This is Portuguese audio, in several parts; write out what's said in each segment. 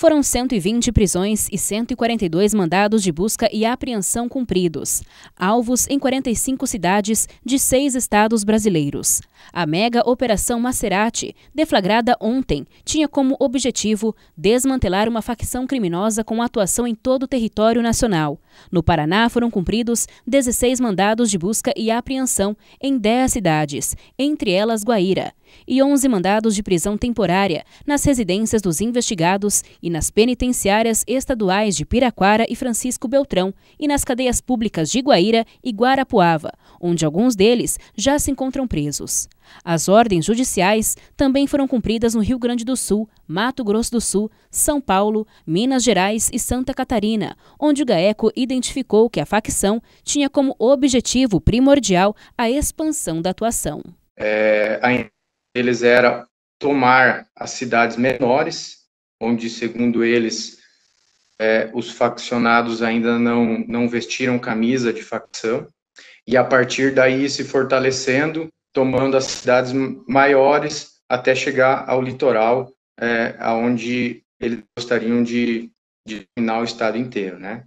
Foram 120 prisões e 142 mandados de busca e apreensão cumpridos, alvos em 45 cidades de seis estados brasileiros. A mega Operação Macerati, deflagrada ontem, tinha como objetivo desmantelar uma facção criminosa com atuação em todo o território nacional. No Paraná foram cumpridos 16 mandados de busca e apreensão em 10 cidades, entre elas Guaíra, e 11 mandados de prisão temporária nas residências dos investigados e e nas penitenciárias estaduais de Piraquara e Francisco Beltrão e nas cadeias públicas de Guaíra e Guarapuava, onde alguns deles já se encontram presos. As ordens judiciais também foram cumpridas no Rio Grande do Sul, Mato Grosso do Sul, São Paulo, Minas Gerais e Santa Catarina, onde o GAECO identificou que a facção tinha como objetivo primordial a expansão da atuação. É, a deles era tomar as cidades menores onde, segundo eles, é, os faccionados ainda não, não vestiram camisa de facção, e a partir daí se fortalecendo, tomando as cidades maiores até chegar ao litoral, é, aonde eles gostariam de, de dominar o estado inteiro, né?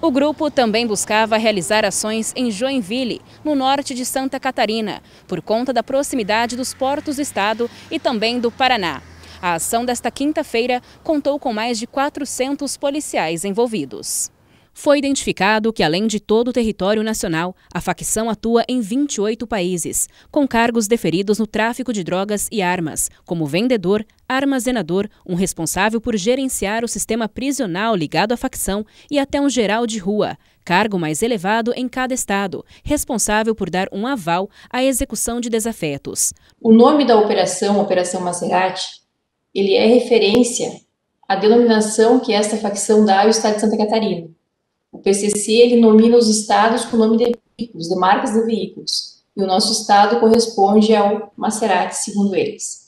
O grupo também buscava realizar ações em Joinville, no norte de Santa Catarina, por conta da proximidade dos portos do estado e também do Paraná. A ação desta quinta-feira contou com mais de 400 policiais envolvidos. Foi identificado que, além de todo o território nacional, a facção atua em 28 países, com cargos deferidos no tráfico de drogas e armas, como vendedor, armazenador, um responsável por gerenciar o sistema prisional ligado à facção e até um geral de rua, cargo mais elevado em cada estado, responsável por dar um aval à execução de desafetos. O nome da operação, Operação Maserati, ele é referência à denominação que esta facção dá ao Estado de Santa Catarina. O PCC ele nomina os estados com o nome de veículos, de marcas de veículos, e o nosso estado corresponde ao Maserati, segundo eles.